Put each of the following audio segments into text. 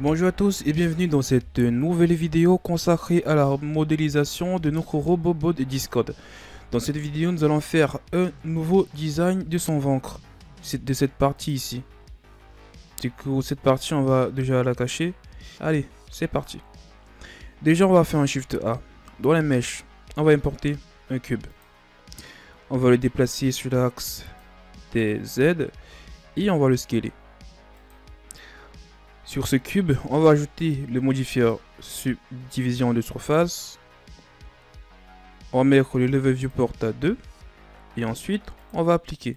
Bonjour à tous et bienvenue dans cette nouvelle vidéo consacrée à la modélisation de notre robot bot Discord. Dans cette vidéo, nous allons faire un nouveau design de son ventre, de cette partie ici. C'est que cette partie, on va déjà la cacher. Allez, c'est parti. Déjà, on va faire un Shift A. Dans la mèche, on va importer un cube. On va le déplacer sur l'axe des Z et on va le scaler. Sur ce cube, on va ajouter le modifier subdivision de surface. On va mettre le level viewport à 2. Et ensuite, on va appliquer.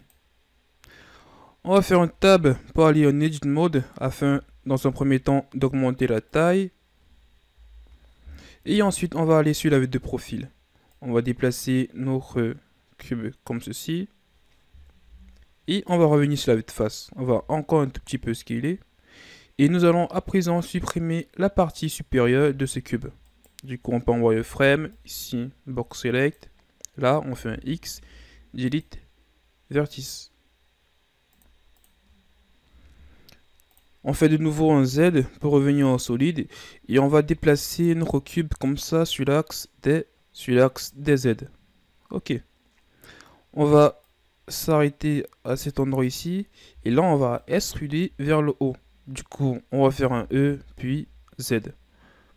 On va faire une tab pour aller en edit mode afin, dans un premier temps, d'augmenter la taille. Et ensuite, on va aller sur la vue de profil. On va déplacer notre cube comme ceci. Et on va revenir sur la vue de face. On va encore un tout petit peu scaler. Et nous allons à présent supprimer la partie supérieure de ce cube. Du coup, on peut envoyer frame, ici, box select. Là, on fait un X, delete, vertice. On fait de nouveau un Z pour revenir en solide. Et on va déplacer notre cube comme ça sur l'axe des, sur l'axe des Z. Ok. On va s'arrêter à cet endroit ici. Et là, on va extruder vers le haut. Du coup, on va faire un E, puis Z.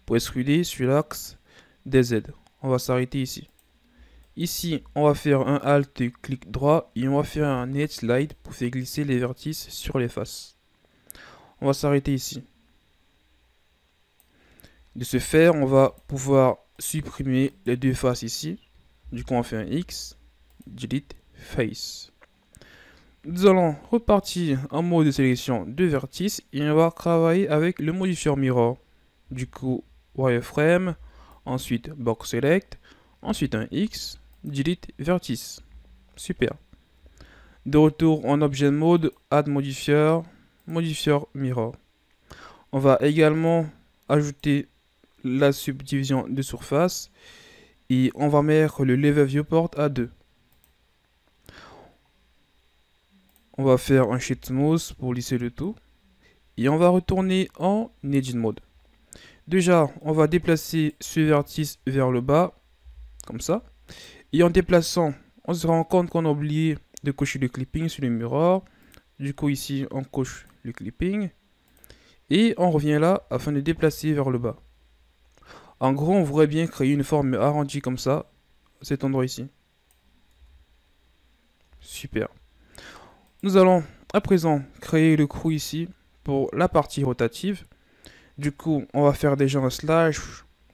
Pour excluder sur l'axe des Z. On va s'arrêter ici. Ici, on va faire un Alt, clic droit, et on va faire un Edge Slide pour faire glisser les vertices sur les faces. On va s'arrêter ici. De ce faire, on va pouvoir supprimer les deux faces ici. Du coup, on fait un X, delete, face. Nous allons repartir en mode de sélection de vertices et on va travailler avec le modifier mirror. Du coup, wireframe, ensuite box select, ensuite un X, delete vertice. Super. De retour en objet mode, add modifier, modifier mirror. On va également ajouter la subdivision de surface et on va mettre le level viewport à 2. on va faire un shift mouse pour lisser le tout. Et on va retourner en Edit Mode. Déjà, on va déplacer ce vertice vers le bas, comme ça. Et en déplaçant, on se rend compte qu'on a oublié de cocher le clipping sur le mirror. Du coup, ici, on coche le clipping. Et on revient là afin de déplacer vers le bas. En gros, on voudrait bien créer une forme arrondie comme ça, cet endroit ici. Super. Nous allons à présent créer le crew ici pour la partie rotative. Du coup, on va faire déjà un slash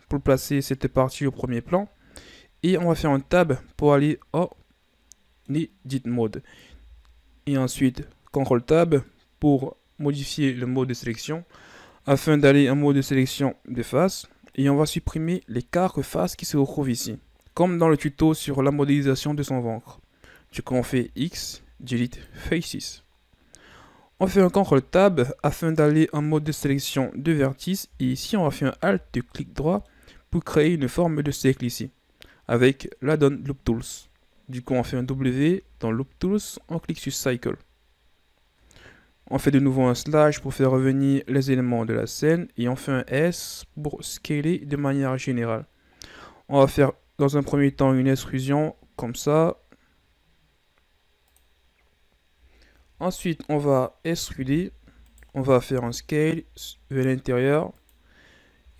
pour placer cette partie au premier plan. Et on va faire un tab pour aller en edit mode. Et ensuite, CTRL tab pour modifier le mode de sélection afin d'aller en mode de sélection de faces. Et on va supprimer les quatre faces qui se retrouvent ici. Comme dans le tuto sur la modélisation de son ventre. Du coup, on fait X delete faces. On fait un ctrl tab afin d'aller en mode de sélection de vertice et ici on va faire un alt de clic droit pour créer une forme de cercle ici avec la donne Loop Tools. Du coup on fait un W dans Loop Tools, on clique sur Cycle. On fait de nouveau un slash pour faire revenir les éléments de la scène et on fait un S pour scaler de manière générale. On va faire dans un premier temps une extrusion comme ça Ensuite, on va extruder. On va faire un scale vers l'intérieur.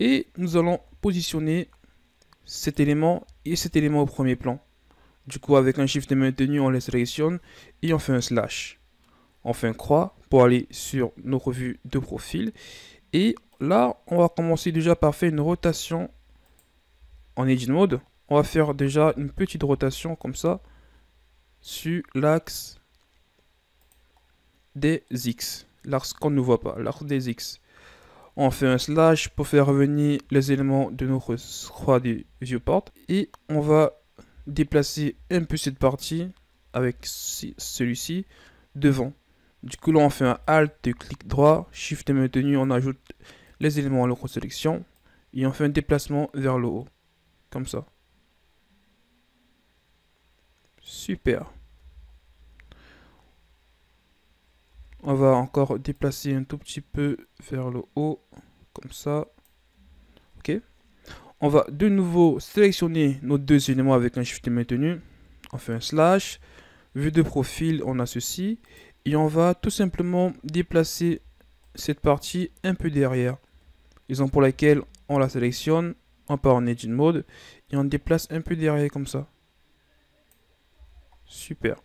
Et nous allons positionner cet élément et cet élément au premier plan. Du coup, avec un shift maintenu, on les sélectionne et on fait un slash. On fait un croix pour aller sur nos revues de profil. Et là, on va commencer déjà par faire une rotation en Edit Mode. On va faire déjà une petite rotation comme ça sur l'axe des x, lorsqu'on ne voit pas, l'arc des x. On fait un slash pour faire revenir les éléments de notre croix du viewport et on va déplacer un peu cette partie avec celui-ci devant. Du coup, là, on fait un Alt, clic droit, Shift et maintenu, on ajoute les éléments à notre sélection et on fait un déplacement vers le haut, comme ça. Super. On va encore déplacer un tout petit peu vers le haut, comme ça. Ok. On va de nouveau sélectionner nos deux éléments avec un shift maintenu. On fait un slash. Vue de profil, on a ceci. Et on va tout simplement déplacer cette partie un peu derrière. Raison pour laquelle on la sélectionne, on part en Edit Mode et on déplace un peu derrière comme ça. Super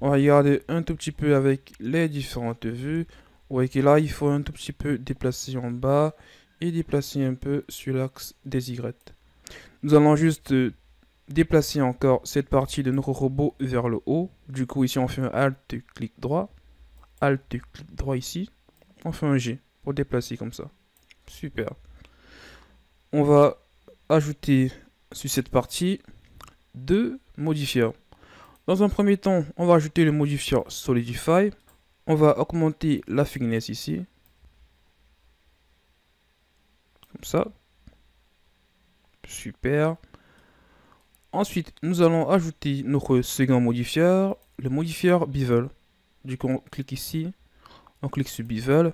on va regarder un tout petit peu avec les différentes vues. Vous voyez que là, il faut un tout petit peu déplacer en bas et déplacer un peu sur l'axe des Y. Nous allons juste euh, déplacer encore cette partie de notre robot vers le haut. Du coup, ici, on fait un Alt, clic droit. Alt, clic droit ici. On fait un G pour déplacer comme ça. Super. On va ajouter sur cette partie deux modifiants. Dans un premier temps, on va ajouter le modifier Solidify. On va augmenter la finesse ici. Comme ça. Super. Ensuite, nous allons ajouter notre second modifier le modifier bevel. Du coup, on clique ici, on clique sur bevel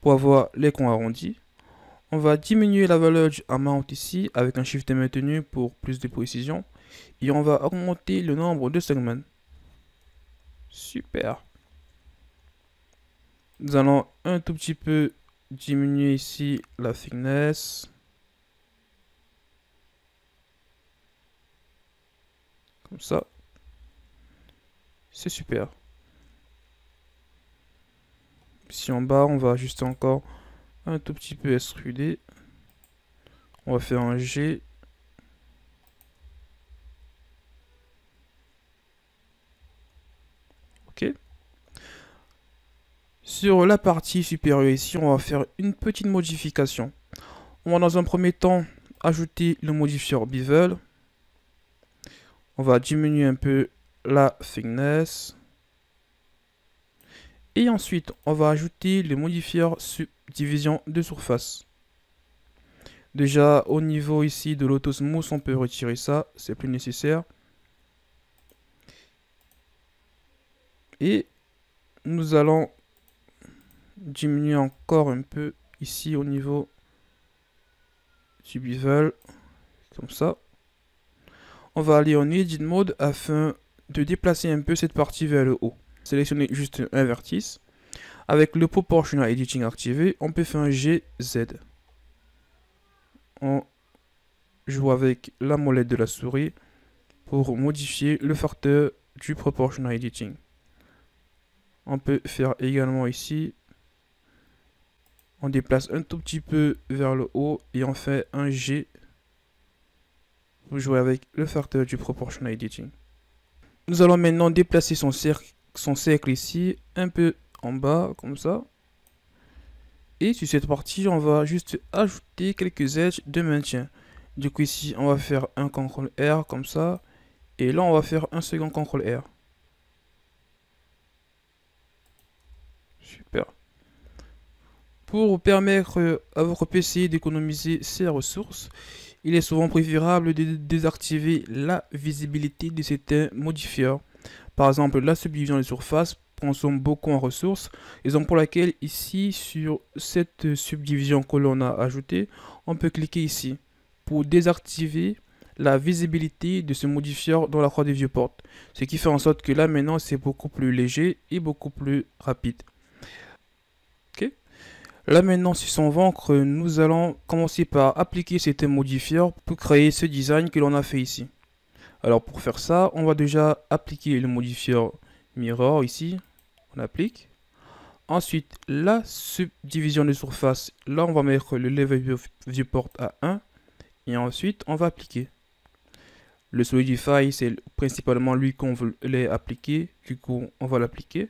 pour avoir les coins arrondis. On va diminuer la valeur du amount ici avec un shift maintenu pour plus de précision. Et on va augmenter le nombre de segments. Super. Nous allons un tout petit peu diminuer ici la finesse. Comme ça. C'est super. Si en bas, on va ajuster encore un tout petit peu extruder. On va faire un G Sur la partie supérieure ici, on va faire une petite modification. On va dans un premier temps ajouter le modifier bevel. On va diminuer un peu la thickness. Et ensuite, on va ajouter le modifier subdivision de surface. Déjà, au niveau ici de l'autosmooth, on peut retirer ça, c'est plus nécessaire. Et nous allons diminuer encore un peu ici au niveau du bival comme ça. On va aller en edit mode afin de déplacer un peu cette partie vers le haut. Sélectionnez juste un vertice. Avec le proportional editing activé, on peut faire un GZ. On joue avec la molette de la souris pour modifier le facteur du proportional editing. On peut faire également ici on déplace un tout petit peu vers le haut et on fait un G Vous jouez avec le facteur du proportional editing. Nous allons maintenant déplacer son cercle, son cercle ici, un peu en bas, comme ça. Et sur cette partie, on va juste ajouter quelques edges de maintien. Du coup ici, on va faire un CTRL R comme ça. Et là, on va faire un second CTRL R. Super. Pour permettre euh, à votre PC d'économiser ses ressources, il est souvent préférable de désactiver la visibilité de certains modifieurs. Par exemple, la subdivision de surface consomme beaucoup en ressources, raison pour laquelle ici, sur cette subdivision que l'on a ajoutée, on peut cliquer ici pour désactiver la visibilité de ce modifieur dans la croix des vieux portes. Ce qui fait en sorte que là maintenant c'est beaucoup plus léger et beaucoup plus rapide. Là maintenant sur son ventre, nous allons commencer par appliquer cet modifier pour créer ce design que l'on a fait ici. Alors pour faire ça, on va déjà appliquer le modifieur mirror ici. On applique. Ensuite, la subdivision de surface, là on va mettre le level viewport à 1. Et ensuite, on va appliquer. Le solidify, c'est principalement lui qu'on veut appliquer. Du coup, on va l'appliquer.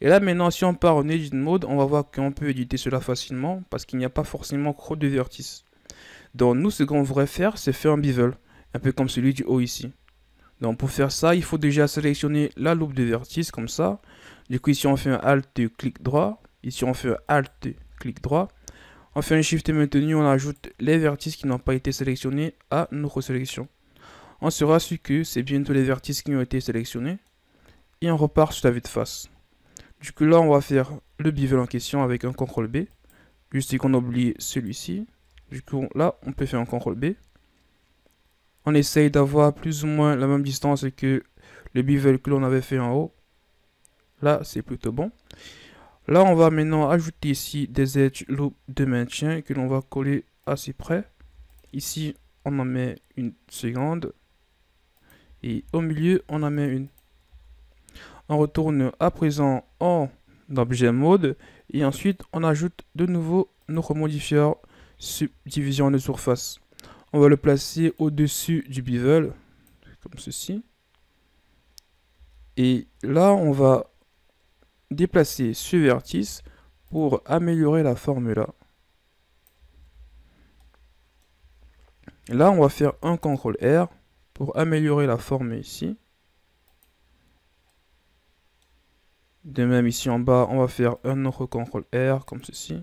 Et là maintenant si on part en edit mode, on va voir qu'on peut éditer cela facilement parce qu'il n'y a pas forcément trop de vertices. Donc nous ce qu'on voudrait faire c'est faire un bevel, un peu comme celui du haut ici. Donc pour faire ça, il faut déjà sélectionner la loupe de vertices comme ça. Du coup ici on fait un Alt clic droit, ici on fait un Alt clic droit. On fait un Shift et maintenu, on ajoute les vertices qui n'ont pas été sélectionnés à notre sélection. On sera sûr que c'est bien tous les vertices qui ont été sélectionnés. Et on repart sur la vue de face. Du coup, là, on va faire le bivel en question avec un CTRL B. Juste qu'on a oublié celui-ci. Du coup, là, on peut faire un CTRL B. On essaye d'avoir plus ou moins la même distance que le bivel que l'on avait fait en haut. Là, c'est plutôt bon. Là, on va maintenant ajouter ici des edge loops de maintien que l'on va coller assez près. Ici, on en met une seconde. Et au milieu, on en met une. On retourne à présent en Objet Mode et ensuite on ajoute de nouveau notre modifier subdivision de surface. On va le placer au-dessus du bevel, comme ceci. Et là, on va déplacer ce vertice pour améliorer la forme là. Là, on va faire un CTRL R pour améliorer la forme ici. De même ici en bas, on va faire un autre CTRL R comme ceci.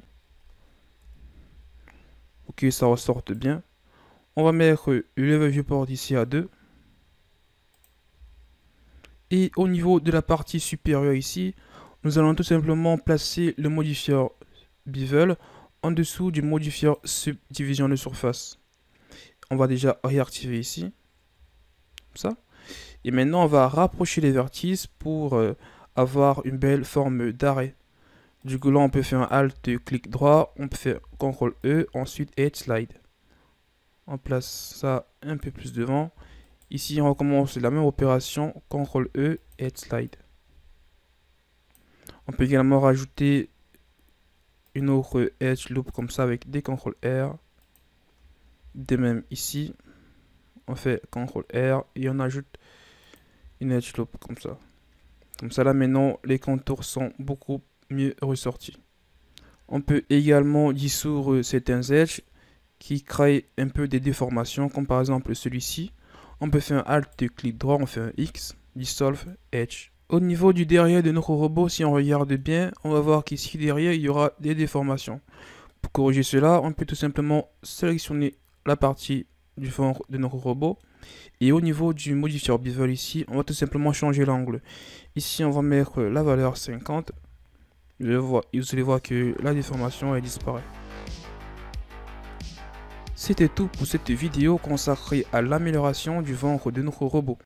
Ok, ça ressorte bien. On va mettre le viewport ici à 2. Et au niveau de la partie supérieure ici, nous allons tout simplement placer le modifier bevel en dessous du modifier subdivision de surface. On va déjà réactiver ici. Comme ça. Et maintenant, on va rapprocher les vertices pour... Euh, avoir une belle forme d'arrêt. Du coup là on peut faire un alt clic droit, on peut faire CTRL E, ensuite Edge Slide. On place ça un peu plus devant. Ici on recommence la même opération, CTRL E, Edge Slide. On peut également rajouter une autre Edge Loop comme ça avec des CTRL R. De même ici, on fait CTRL R et on ajoute une Edge Loop comme ça. Comme ça là maintenant les contours sont beaucoup mieux ressortis. On peut également dissoudre certains edges qui créent un peu des déformations comme par exemple celui-ci. On peut faire un Alt clic droit, on fait un X, Dissolve Edge. Au niveau du derrière de notre robot, si on regarde bien, on va voir qu'ici derrière il y aura des déformations. Pour corriger cela, on peut tout simplement sélectionner la partie du fond de notre robot et au niveau du modifier bevel ici, on va tout simplement changer l'angle. Ici, on va mettre la valeur 50. Vous allez voir que la déformation est disparaît. C'était tout pour cette vidéo consacrée à l'amélioration du ventre de notre robot.